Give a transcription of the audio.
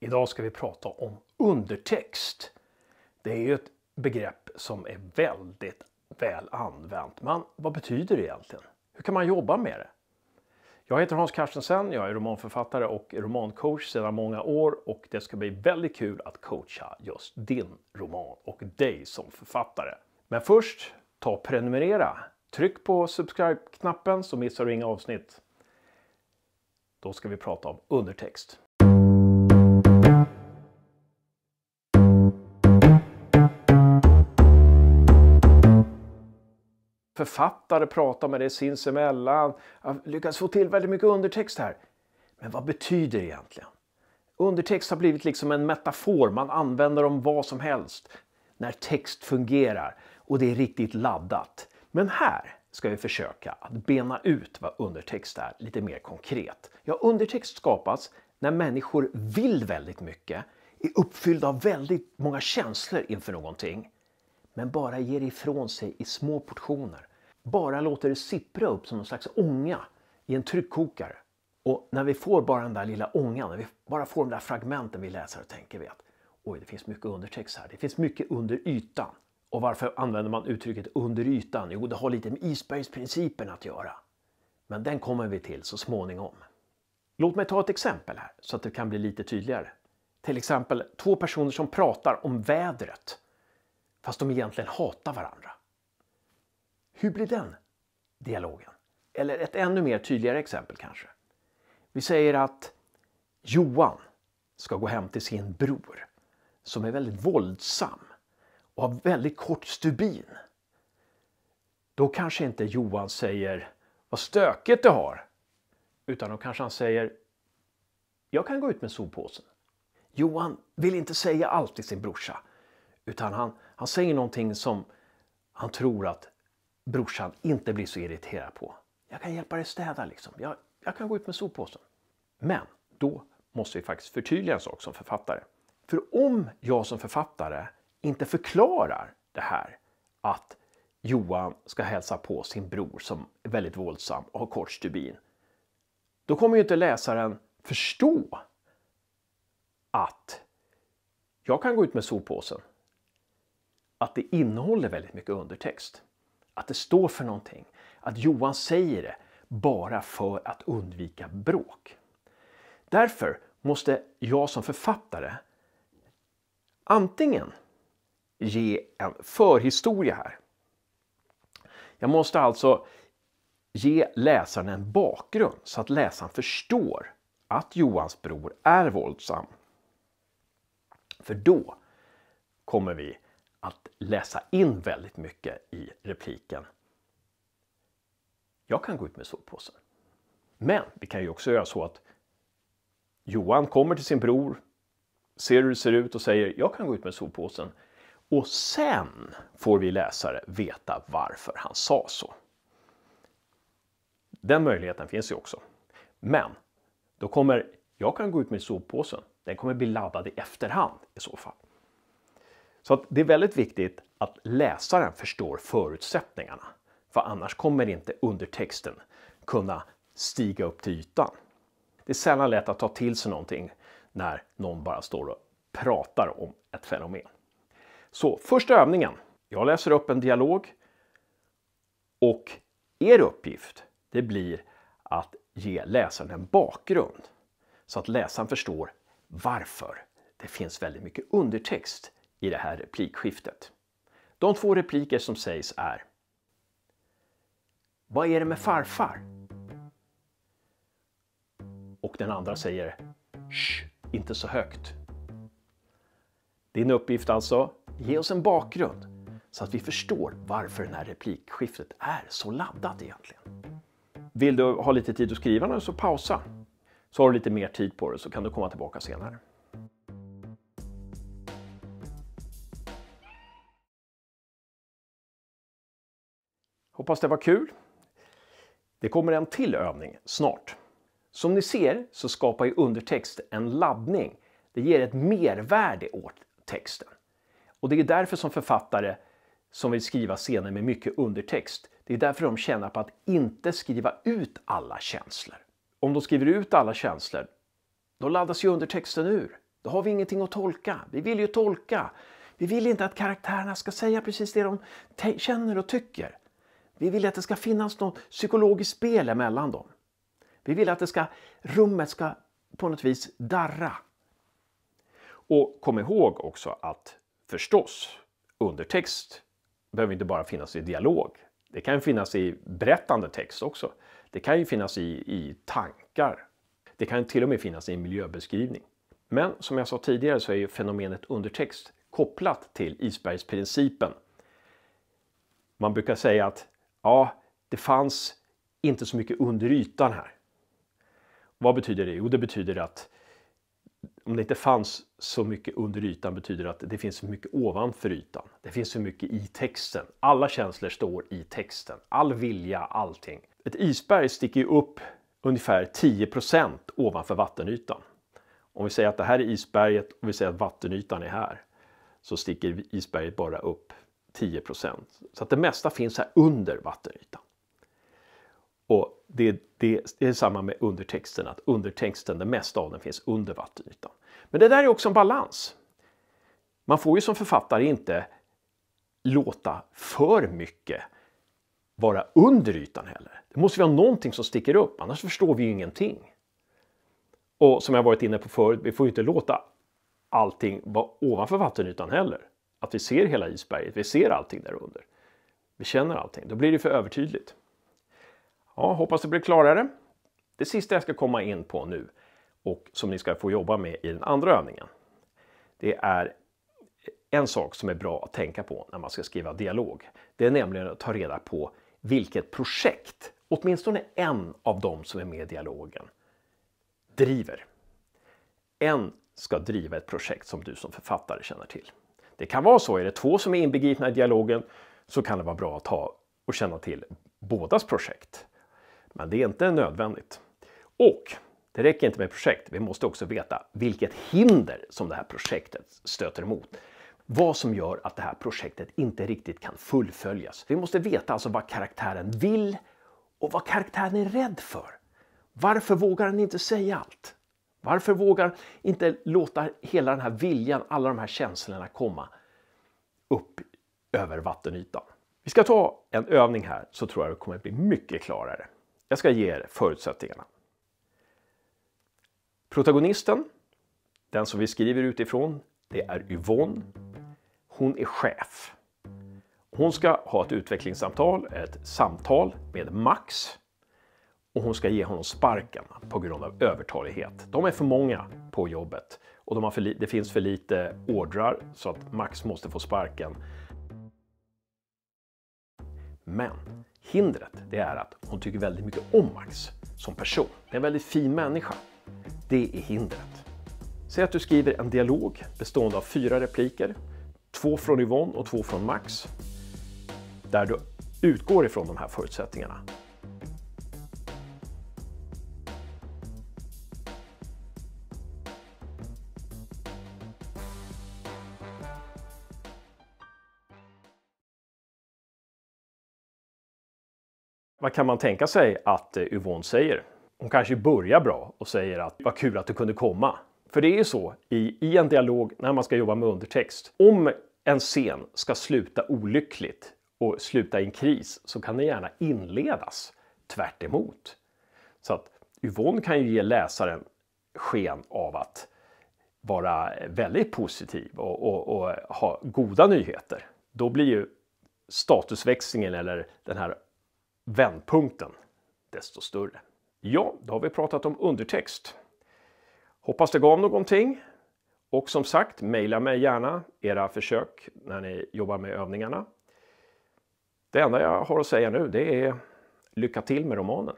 Idag ska vi prata om undertext. Det är ju ett begrepp som är väldigt väl använt. Men vad betyder det egentligen? Hur kan man jobba med det? Jag heter Hans Carstensen, jag är romanförfattare och romancoach sedan många år och det ska bli väldigt kul att coacha just din roman och dig som författare. Men först, ta och prenumerera. Tryck på subscribe-knappen så missar du inga avsnitt. Då ska vi prata om undertext. författare pratar med det sinsemellan. Jag lyckas få till väldigt mycket undertext här. Men vad betyder det egentligen? Undertext har blivit liksom en metafor, man använder dem vad som helst när text fungerar och det är riktigt laddat. Men här ska vi försöka att bena ut vad undertext är lite mer konkret. Ja, undertext skapas när människor vill väldigt mycket, är uppfyllda av väldigt många känslor inför någonting, men bara ger ifrån sig i små portioner bara låter det sippra upp som någon slags ånga i en tryckkokare. Och när vi får bara den där lilla ångan, när vi bara får de där fragmenten vi läser och tänker vi att oj, det finns mycket undertext här. Det finns mycket under ytan. Och varför använder man uttrycket under ytan? Jo, det har lite med isbergsprincipen att göra. Men den kommer vi till så småningom. Låt mig ta ett exempel här så att det kan bli lite tydligare. Till exempel två personer som pratar om vädret fast de egentligen hatar varandra. Hur blir den dialogen? Eller ett ännu mer tydligare exempel kanske. Vi säger att Johan ska gå hem till sin bror som är väldigt våldsam och har väldigt kort stubin. Då kanske inte Johan säger vad stökigt du har utan då kanske han säger jag kan gå ut med soppåsen. Johan vill inte säga allt till sin brorsa utan han, han säger någonting som han tror att brorsan inte blir så irriterad på. Jag kan hjälpa dig städa liksom. Jag, jag kan gå ut med soppåsen. Men då måste vi faktiskt förtydliga en sak som författare. För om jag som författare inte förklarar det här att Johan ska hälsa på sin bror som är väldigt våldsam och har kort stubin. Då kommer ju inte läsaren förstå att jag kan gå ut med soppåsen. Att det innehåller väldigt mycket undertext att det står för någonting, att Johan säger det bara för att undvika bråk. Därför måste jag som författare antingen ge en förhistoria här. Jag måste alltså ge läsaren en bakgrund så att läsaren förstår att Johans bror är våldsam. För då kommer vi att läsa in väldigt mycket i repliken. Jag kan gå ut med soppåsen. Men vi kan ju också göra så att Johan kommer till sin bror, ser hur det ser ut och säger jag kan gå ut med soppåsen. Och sen får vi läsare veta varför han sa så. Den möjligheten finns ju också. Men då kommer jag kan gå ut med soppåsen. Den kommer bli laddad i efterhand i så fall. Så det är väldigt viktigt att läsaren förstår förutsättningarna. För annars kommer inte undertexten kunna stiga upp till ytan. Det är sällan lätt att ta till sig någonting när någon bara står och pratar om ett fenomen. Så första övningen. Jag läser upp en dialog och er uppgift det blir att ge läsaren en bakgrund så att läsaren förstår varför det finns väldigt mycket undertext i det här replikskiftet. De två repliker som sägs är Vad är det med farfar? Och den andra säger Shh, inte så högt. Din uppgift alltså, ge oss en bakgrund så att vi förstår varför det här replikskiftet är så laddat egentligen. Vill du ha lite tid att skriva nu så pausa. Så har du lite mer tid på dig så kan du komma tillbaka senare. Hoppas det var kul. Det kommer en till övning snart. Som ni ser så skapar ju undertext en laddning. Det ger ett mervärde åt texten. Och det är därför som författare som vill skriva scener med mycket undertext, det är därför de tjänar på att inte skriva ut alla känslor. Om de skriver ut alla känslor, då laddas ju undertexten ur. Då har vi ingenting att tolka. Vi vill ju tolka. Vi vill inte att karaktärerna ska säga precis det de känner och tycker. Vi vill att det ska finnas något psykologiskt spel emellan dem. Vi vill att det ska, rummet ska på något vis darra. Och kom ihåg också att förstås, undertext behöver inte bara finnas i dialog. Det kan finnas i berättande text också. Det kan ju finnas i, i tankar. Det kan till och med finnas i en miljöbeskrivning. Men som jag sa tidigare så är ju fenomenet undertext kopplat till isbergsprincipen. Man brukar säga att ja, det fanns inte så mycket under ytan här. Vad betyder det? Jo, det betyder att om det inte fanns så mycket under ytan betyder att det finns så mycket ovanför ytan. Det finns så mycket i texten. Alla känslor står i texten. All vilja, allting. Ett isberg sticker ju upp ungefär 10 ovanför vattenytan. Om vi säger att det här är isberget och vi säger att vattenytan är här så sticker isberget bara upp 10 Så att det mesta finns här under vattenytan. Och det, det, det, är samma med undertexten, att undertexten, det mesta av den finns under vattenytan. Men det där är också en balans. Man får ju som författare inte låta för mycket vara under ytan heller. Det måste vi ha någonting som sticker upp, annars förstår vi ju ingenting. Och som jag varit inne på förut, vi får ju inte låta allting vara ovanför vattenytan heller att vi ser hela isberget, vi ser allting där under. Vi känner allting, då blir det för övertydligt. Ja, hoppas det blir klarare. Det sista jag ska komma in på nu och som ni ska få jobba med i den andra övningen. Det är en sak som är bra att tänka på när man ska skriva dialog. Det är nämligen att ta reda på vilket projekt, åtminstone en av dem som är med i dialogen, driver. En ska driva ett projekt som du som författare känner till. Det kan vara så, är det två som är inbegripna i dialogen så kan det vara bra att ha och känna till bådas projekt. Men det är inte nödvändigt. Och det räcker inte med projekt, vi måste också veta vilket hinder som det här projektet stöter emot. Vad som gör att det här projektet inte riktigt kan fullföljas. Vi måste veta alltså vad karaktären vill och vad karaktären är rädd för. Varför vågar den inte säga allt? Varför vågar inte låta hela den här viljan, alla de här känslorna komma upp över vattenytan? Vi ska ta en övning här så tror jag det kommer bli mycket klarare. Jag ska ge er förutsättningarna. Protagonisten, den som vi skriver utifrån, det är Yvonne. Hon är chef. Hon ska ha ett utvecklingssamtal, ett samtal med Max och hon ska ge honom sparken på grund av övertalighet. De är för många på jobbet och de för, det finns för lite ordrar så att Max måste få sparken. Men hindret det är att hon tycker väldigt mycket om Max som person. Det är en väldigt fin människa. Det är hindret. Säg att du skriver en dialog bestående av fyra repliker, två från Yvonne och två från Max, där du utgår ifrån de här förutsättningarna. Vad kan man tänka sig att eh, Yvonne säger? Hon kanske börjar bra och säger att vad kul att du kunde komma. För det är ju så i, i en dialog när man ska jobba med undertext. Om en scen ska sluta olyckligt och sluta i en kris så kan det gärna inledas tvärt emot. Så att Yvonne kan ju ge läsaren sken av att vara väldigt positiv och, och, och ha goda nyheter. Då blir ju statusväxlingen eller den här vändpunkten desto större. Ja, då har vi pratat om undertext. Hoppas det gav någonting. Och som sagt, mejla mig gärna era försök när ni jobbar med övningarna. Det enda jag har att säga nu det är lycka till med romanen.